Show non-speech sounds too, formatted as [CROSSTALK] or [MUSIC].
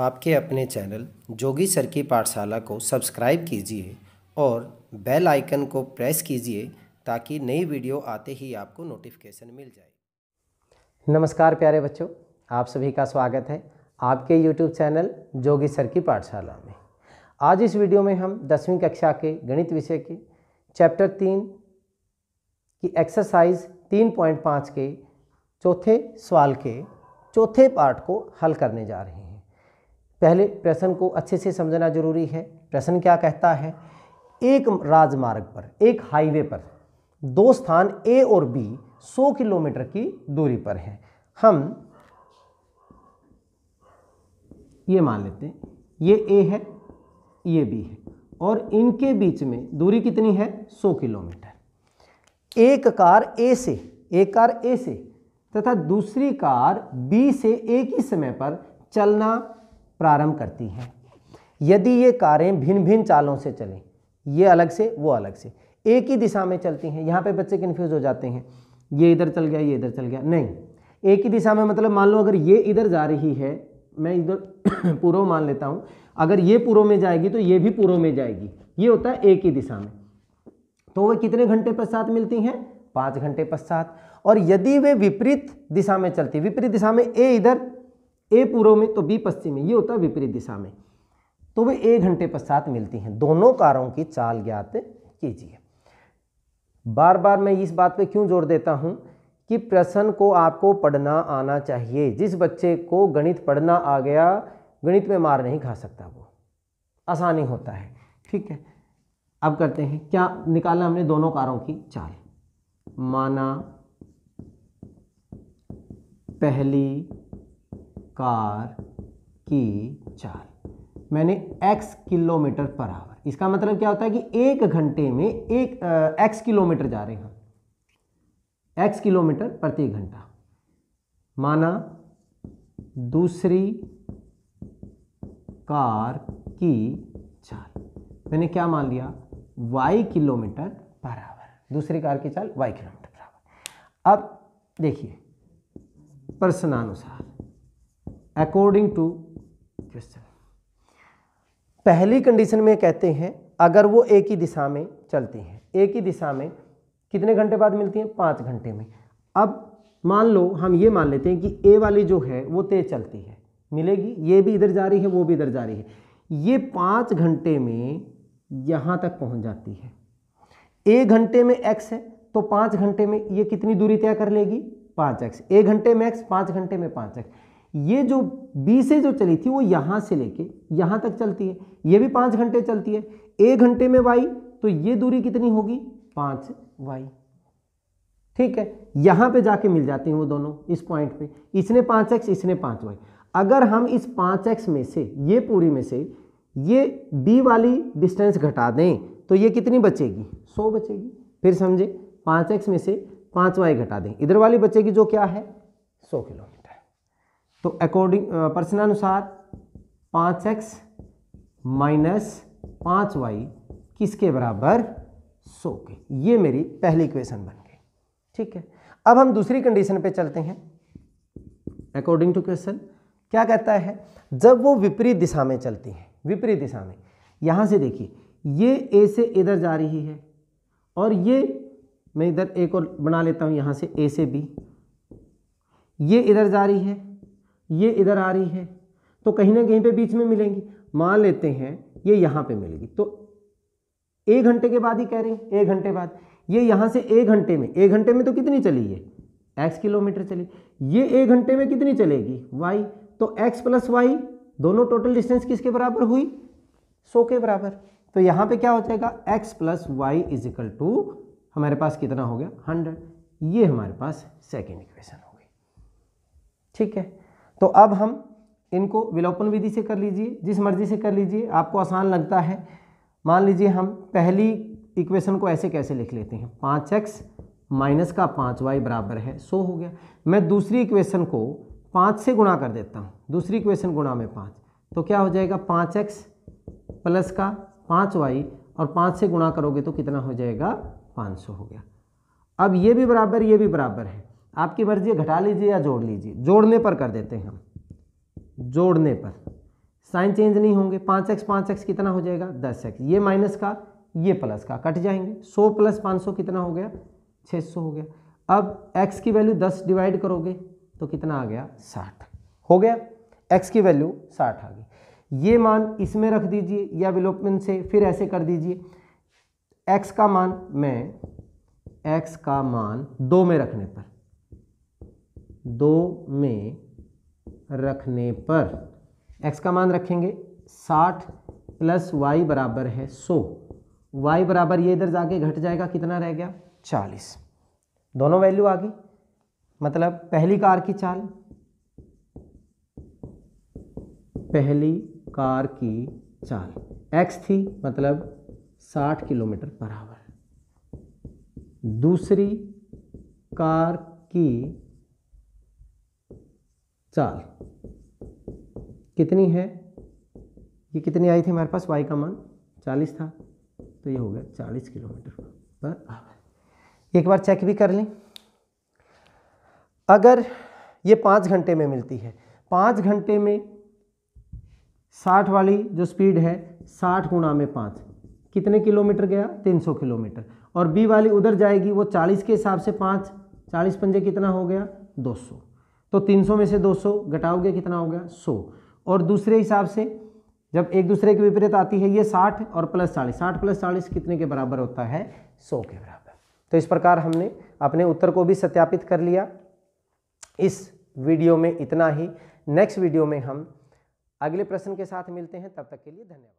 आपके अपने चैनल जोगी सर की पाठशाला को सब्सक्राइब कीजिए और बेल आइकन को प्रेस कीजिए ताकि नई वीडियो आते ही आपको नोटिफिकेशन मिल जाए नमस्कार प्यारे बच्चों आप सभी का स्वागत है आपके यूट्यूब चैनल जोगी सर की पाठशाला में आज इस वीडियो में हम दसवीं कक्षा के गणित विषय के चैप्टर तीन की एक्सरसाइज तीन पॉइंट पाँच के चौथे सवाल के चौथे पार्ट को हल करने जा रहे हैं पहले प्रश्न को अच्छे से समझना जरूरी है प्रश्न क्या कहता है एक राजमार्ग पर एक हाईवे पर दो स्थान ए और बी 100 किलोमीटर की दूरी पर है हम ये मान लेते हैं ये ए है ये बी है और इनके बीच में दूरी कितनी है 100 किलोमीटर एक कार ए से एक कार ए से तथा दूसरी कार बी से एक ही समय पर चलना प्रारंभ करती हैं यदि ये कारें भिन्न भिन्न चालों से चलें ये अलग से वो अलग से एक ही दिशा में चलती हैं यहाँ पे बच्चे कन्फ्यूज़ हो जाते हैं ये इधर चल गया ये इधर चल गया नहीं एक ही दिशा में मतलब मान लो अगर ये इधर जा रही है मैं इधर [COUGHS] पूर्व मान लेता हूँ अगर ये पूर्व में जाएगी तो ये भी पूर्व में जाएगी ये होता है एक ही दिशा में तो वह कितने घंटे पश्चात मिलती हैं पाँच घंटे पश्चात और यदि वे विपरीत दिशा में चलती विपरीत दिशा में ए इधर ए पूर्व में तो बी पश्चिम में ये होता है विपरीत दिशा में तो वे एक घंटे पश्चात मिलती हैं दोनों कारों की चाल ज्ञात कीजिए बार बार मैं इस बात पे क्यों जोर देता हूँ कि प्रश्न को आपको पढ़ना आना चाहिए जिस बच्चे को गणित पढ़ना आ गया गणित में मार नहीं खा सकता वो आसानी होता है ठीक है अब करते हैं क्या निकाला हमने दोनों कारों की चाल माना पहली कार की चाल मैंने x किलोमीटर पर आवर इसका मतलब क्या होता है कि एक घंटे में एक आ, x किलोमीटर जा रहे हैं x किलोमीटर प्रति घंटा माना दूसरी कार की चाल मैंने क्या मान लिया y किलोमीटर पर आवर दूसरी कार की चाल y किलोमीटर पर आवर अब देखिए प्रश्नानुसार अकॉर्डिंग टू क्वेश्चन पहली कंडीशन में कहते हैं अगर वो एक ही दिशा में चलती हैं एक ही दिशा में कितने घंटे बाद मिलती हैं पाँच घंटे में अब मान लो हम ये मान लेते हैं कि ए वाली जो है वो तेज़ चलती है मिलेगी ये भी इधर जा रही है वो भी इधर जा रही है ये पाँच घंटे में यहाँ तक पहुँच जाती है ए घंटे में एक्स है तो पाँच घंटे में ये कितनी दूरी तय कर लेगी पाँच एक्स ए घंटे में एक्स पाँच घंटे में पाँच एक्स ये जो बी से जो चली थी वो यहाँ से लेके यहाँ तक चलती है ये भी पाँच घंटे चलती है ए घंटे में वाई तो ये दूरी कितनी होगी पाँच वाई ठीक है यहाँ पे जाके मिल जाते हैं वो दोनों इस पॉइंट पे इसने पाँच एक्स इसने पाँच वाई अगर हम इस पाँच एक्स में से ये पूरी में से ये बी वाली डिस्टेंस घटा दें तो ये कितनी बचेगी सौ बचेगी फिर समझे पाँच एक्स में से पाँच वाई घटा दें इधर वाली बचेगी जो क्या है सौ किलोमीटर तो अकॉर्डिंग प्रश्नानुसार पाँच एक्स माइनस पाँच वाई किसके बराबर सो के ये मेरी पहली इक्वेशन बन गई ठीक है अब हम दूसरी कंडीशन पे चलते हैं अकॉर्डिंग टू क्वेश्चन क्या कहता है जब वो विपरीत दिशा में चलती हैं विपरीत दिशा में यहाँ से देखिए ये ए से इधर जा रही है और ये मैं इधर एक और बना लेता हूँ यहाँ से ए से बी ये इधर जा रही है ये इधर आ रही है तो कहीं ना कहीं पे बीच में मिलेंगी मान लेते हैं ये यहाँ पे मिलेगी तो एक घंटे के बाद ही कह रहे हैं एक घंटे बाद ये यहाँ से एक घंटे में एक घंटे में तो कितनी चली ये एक्स किलोमीटर चली ये एक घंटे में कितनी चलेगी वाई तो एक्स प्लस वाई दोनों टोटल डिस्टेंस किसके बराबर हुई सो के बराबर तो यहाँ पर क्या हो जाएगा X plus Y is equal to हमारे पास कितना हो गया हंड्रेड ये हमारे पास सेकेंड इक्वेशन हो गई ठीक है तो अब हम इनको विलोपन विधि से कर लीजिए जिस मर्जी से कर लीजिए आपको आसान लगता है मान लीजिए हम पहली इक्वेशन को ऐसे कैसे लिख लेते हैं पाँच एक्स माइनस का पाँच वाई बराबर है सो हो गया मैं दूसरी इक्वेशन को पाँच से गुणा कर देता हूँ दूसरी इक्वेशन गुणा में पाँच तो क्या हो जाएगा पाँच एक्स प्लस का पाँच वाई और पाँच से गुणा करोगे तो कितना हो जाएगा पाँच सौ हो गया अब ये भी बराबर ये भी बराबर है आपकी मर्जी घटा लीजिए या जोड़ लीजिए जोड़ने पर कर देते हैं हम जोड़ने पर साइन चेंज नहीं होंगे पाँच एक्स पाँच एक्स कितना हो जाएगा दस एक्स ये माइनस का ये प्लस का कट जाएंगे सौ प्लस पाँच सौ कितना हो गया छः सौ हो गया अब एक्स की वैल्यू दस डिवाइड करोगे तो कितना आ गया साठ हो गया एक्स की वैल्यू साठ आ गई ये मान इसमें रख दीजिए या विलोपमेंट से फिर ऐसे कर दीजिए एक्स का मान मैं एक्स का मान दो में रखने पर दो में रखने पर x का मान रखेंगे साठ प्लस वाई बराबर है 100 वाई बराबर ये इधर जाके घट जाएगा कितना रह गया चालीस दोनों वैल्यू आ गई मतलब पहली कार की चाल पहली कार की चाल x थी मतलब 60 किलोमीटर पर आवर दूसरी कार की चाल कितनी है ये कितनी आई थी हमारे पास वाई का मान चालीस था तो ये हो गया चालीस किलोमीटर पर आवर एक बार चेक भी कर लें अगर ये पाँच घंटे में मिलती है पाँच घंटे में साठ वाली जो स्पीड है साठ गुणा में पाँच कितने किलोमीटर गया तीन सौ किलोमीटर और बी वाली उधर जाएगी वो चालीस के हिसाब से पाँच चालीस पंजे कितना हो गया दो सौ तो 300 में से 200 घटाओगे कितना हो गया 100 और दूसरे हिसाब से जब एक दूसरे के विपरीत आती है ये 60 और प्लस 40 60 प्लस 40 कितने के बराबर होता है 100 के बराबर तो इस प्रकार हमने अपने उत्तर को भी सत्यापित कर लिया इस वीडियो में इतना ही नेक्स्ट वीडियो में हम अगले प्रश्न के साथ मिलते हैं तब तक के लिए धन्यवाद